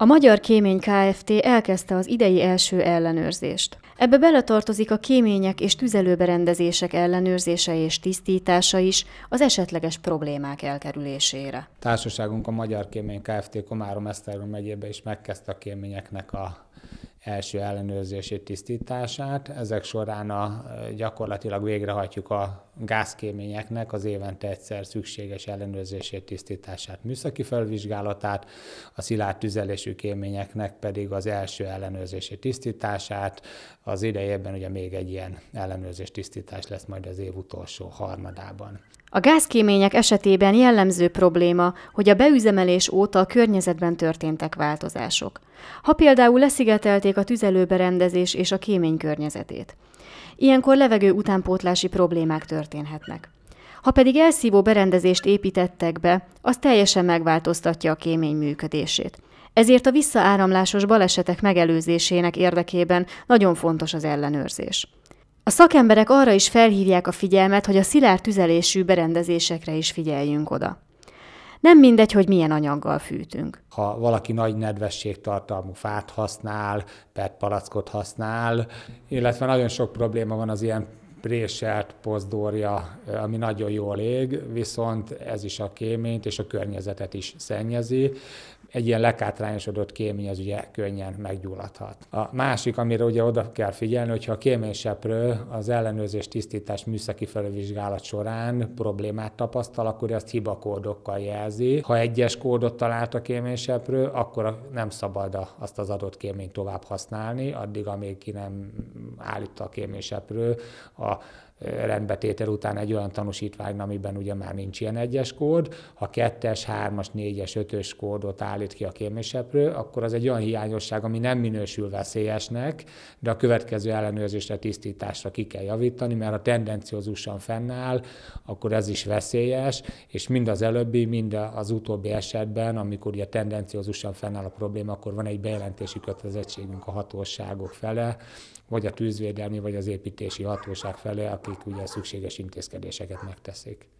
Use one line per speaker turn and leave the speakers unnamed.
A Magyar Kémény Kft. elkezdte az idei első ellenőrzést. Ebbe beletartozik a kémények és tüzelőberendezések ellenőrzése és tisztítása is az esetleges problémák elkerülésére.
Társaságunk a Magyar Kémény Kft. Komárom Esztergom megyébe is megkezdte a kéményeknek a első ellenőrzését, tisztítását. Ezek során a, gyakorlatilag végrehajtjuk a gázkéményeknek az évente egyszer szükséges ellenőrzését, tisztítását, műszaki felvizsgálatát, a szilárd tüzelésű kéményeknek pedig az első ellenőrzését, tisztítását. Az idejében ugye még egy ilyen ellenőrzés, tisztítás lesz majd az év utolsó harmadában.
A gázkémények esetében jellemző probléma, hogy a beüzemelés óta a környezetben történtek változások. Ha például leszigetelték növelték a tüzelőberendezés és a kémény környezetét. Ilyenkor levegő utánpótlási problémák történhetnek. Ha pedig elszívó berendezést építettek be, az teljesen megváltoztatja a kémény működését. Ezért a visszaáramlásos balesetek megelőzésének érdekében nagyon fontos az ellenőrzés. A szakemberek arra is felhívják a figyelmet, hogy a szilárd tüzelésű berendezésekre is figyeljünk oda. Nem mindegy, hogy milyen anyaggal fűtünk.
Ha valaki nagy nedvességtartalmú fát használ, PET palackot használ, illetve nagyon sok probléma van az ilyen préselt, pozdorja, ami nagyon jól ég, viszont ez is a kéményt és a környezetet is szennyezi. Egy ilyen lekátrányosodott kémény az ugye könnyen meggyulladhat. A másik, amire ugye oda kell figyelni, hogyha a kéményseprő az ellenőrzés tisztítás műszaki felvizsgálat során problémát tapasztal, akkor ezt hibakódokkal jelzi. Ha egyes kódot talált a kéményseprő, akkor nem szabad azt az adott kéményt tovább használni, addig, amíg ki nem állít a kéményseprő a a rendbetétel után egy olyan tanúsítvány, amiben ugye már nincs ilyen egyes kód. Ha kettes, hármas, négyes, ötös kódot állít ki a kéményseprő, akkor az egy olyan hiányosság, ami nem minősül veszélyesnek, de a következő ellenőrzésre, tisztításra ki kell javítani, mert ha tendenciózusan fennáll, akkor ez is veszélyes, és mind az előbbi, mind az utóbbi esetben, amikor ugye tendenciózusan fennáll a probléma, akkor van egy bejelentési kötelezettségünk a hatóságok fele, vagy a tűzvédelmi, vagy az építési hatóság felé, akik ugye a szükséges intézkedéseket megteszik.